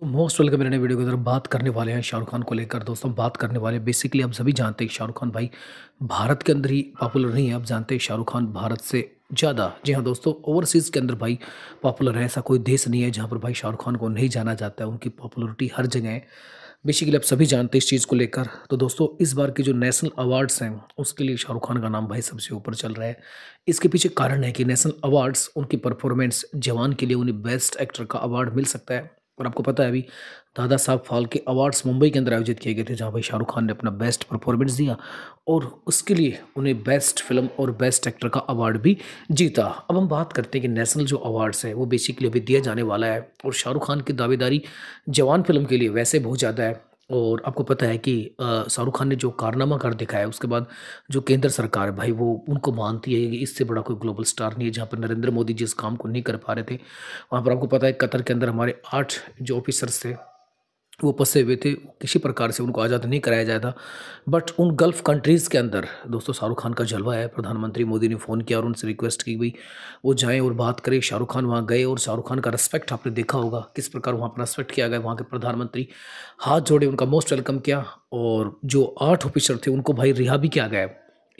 तो most welcome मेरे video के अंदर बात करने वाले हैं शाहरुख खान को लेकर दोस्तों बात करने वाले बेसिकली आप सभी जानते हैं शाहरुख खान भाई भारत के अंदर ही पॉपुलर नहीं है आप जानते हैं शाहरुख खान भारत से ज़्यादा जी हाँ दोस्तों ओवरसीज़ के अंदर भाई पॉपुलर है ऐसा कोई देश नहीं है जहाँ पर भाई शाहरुख खान को नहीं जाना जाता है उनकी पॉपुलरिटी हर जगह है बेसिकली आप सभी जानते हैं इस चीज़ को लेकर तो दोस्तों इस बार के जो नेशनल अवार्ड्स हैं उसके लिए शाहरुख खान का नाम भाई सबसे ऊपर चल रहा है इसके पीछे कारण है कि नेशनल अवार्ड्स उनकी परफॉर्मेंस जवान के लिए उन्हें बेस्ट एक्टर का अवार्ड मिल सकता है और आपको पता है अभी दादा साहब के अवार्ड्स मुंबई के अंदर आयोजित किए गए थे जहाँ भाई शाहरुख खान ने अपना बेस्ट परफॉर्मेंस दिया और उसके लिए उन्हें बेस्ट फिल्म और बेस्ट एक्टर का अवार्ड भी जीता अब हम बात करते हैं कि नेशनल जो अवार्ड्स है वो बेसिकली अभी दिया जाने वाला है और शाहरुख खान की दावेदारी जवान फिल्म के लिए वैसे बहुत ज़्यादा है और आपको पता है कि शाहरुख खान ने जो कारनामा कर दिखाया है उसके बाद जो केंद्र सरकार है भाई वो उनको मानती है कि इससे बड़ा कोई ग्लोबल स्टार नहीं है जहाँ पर नरेंद्र मोदी जी इस काम को नहीं कर पा रहे थे वहाँ पर आपको पता है कतर के अंदर हमारे आठ जो ऑफिसर्स थे वो फंसे हुए थे किसी प्रकार से उनको आज़ाद नहीं कराया था बट उन गल्फ़ कंट्रीज़ के अंदर दोस्तों शाहरुख खान का जलवा है प्रधानमंत्री मोदी ने फ़ोन किया और उनसे रिक्वेस्ट की भाई वो जाएँ और बात करें शाहरुख खान वहाँ गए और शाहरुख खान का रेस्पेक्ट आपने देखा होगा किस प्रकार वहाँ पर रेस्पेक्ट किया गया वहाँ के प्रधानमंत्री हाथ जोड़े उनका मोस्ट वेलकम किया और जो आठ ऑफिसर थे उनको भाई रिहा भी किया गया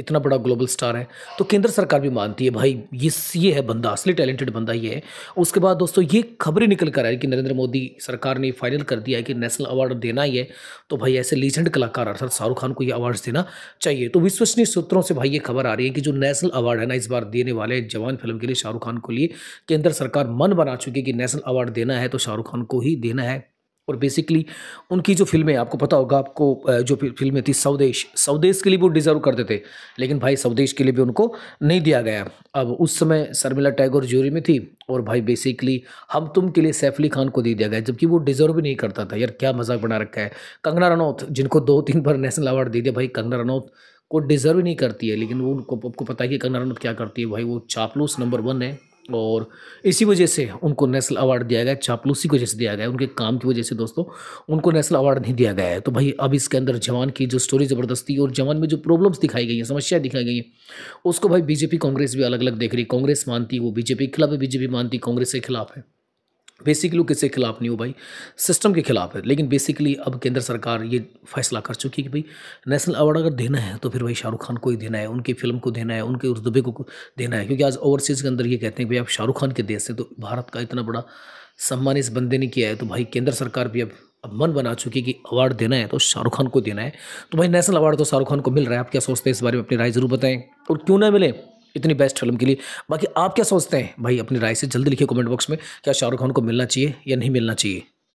इतना बड़ा ग्लोबल स्टार है तो केंद्र सरकार भी मानती है भाई ये ये है बंदा असली टैलेंटेड बंदा ये है उसके बाद दोस्तों ये खबरें निकल कर आई कि नरेंद्र मोदी सरकार ने फाइनल कर दिया है कि नेशनल अवार्ड देना ही है तो भाई ऐसे लीजेंड कलाकार अर्थात शाहरुख खान को ये अवार्ड देना चाहिए तो विश्वसनीय सूत्रों से भाई ये खबर आ रही है कि जो नेशनल अवार्ड है ना इस बार देने वाले जवान फिल्म के लिए शाहरुख खान को लिए केंद्र सरकार मन बना चुकी है कि नेशनल अवार्ड देना है तो शाहरुख खान को ही देना है और बेसिकली उनकी जो फिल्में आपको पता होगा आपको जो फिल्में थी स्वदेश स्वदेश के लिए वो डिज़र्व करते थे लेकिन भाई स्वदेश के लिए भी उनको नहीं दिया गया अब उस समय शर्मिला टैगोर ज्यूरी में थी और भाई बेसिकली हम तुम के लिए सैफ अली खान को दे दिया गया जबकि वो डिज़र्व भी नहीं करता था यार क्या मजाक बना रखा है कंगना रनौत जिनको दो तीन बार नेशनल अवार्ड दे दिया भाई कंगना रनौत को डिज़र्व नहीं करती है लेकिन वो उनको आपको पता है कि कंगना रनौत क्या करती है भाई वो चापलूस नंबर वन है और इसी वजह से उनको नेशनल अवार्ड दिया गया चापलूसी की वजह से दिया गया उनके काम की वजह से दोस्तों उनको नेशनल अवार्ड नहीं दिया गया है तो भाई अब इसके अंदर जवान की जो स्टोरी ज़बरदस्ती और जवान में जो प्रॉब्लम्स दिखाई गई हैं समस्याएं दिखाई गई हैं उसको भाई बीजेपी कांग्रेस भी अलग अलग देख रही कांग्रेस मानती वो बीजेपी के खिलाफ है बीजेपी मानती कांग्रेस के खिलाफ है बेसिकली किसी किसके खिलाफ नहीं हो भाई सिस्टम के खिलाफ है लेकिन बेसिकली अब केंद्र सरकार ये फैसला कर चुकी है कि भाई नेशनल अवार्ड अगर देना है तो फिर भाई शाहरुख खान को ही देना है उनकी फिल्म को देना है उनके दुबे को देना है क्योंकि आज ओवरसीज़ के अंदर ये कहते हैं भाई आप शाहरुख खान के देश से तो भारत का इतना बड़ा सम्मान इस बंदे ने किया है तो भाई केंद्र सरकार भी अब अब मन बना चुकी कि अवार्ड देना है तो शाहरुख खान को देना है तो भाई नेशनल अवार्ड तो शाहरुख खान को मिल रहा है आप क्या सोचते हैं इस बारे में अपनी राय ज़रूर बताएं और क्यों ना मिले इतनी बेस्ट फिल्म के लिए बाकी आप क्या सोचते हैं भाई अपनी राय से जल्दी लिखिए कमेंट बॉक्स में क्या शाहरुख खान को मिलना चाहिए या नहीं मिलना चाहिए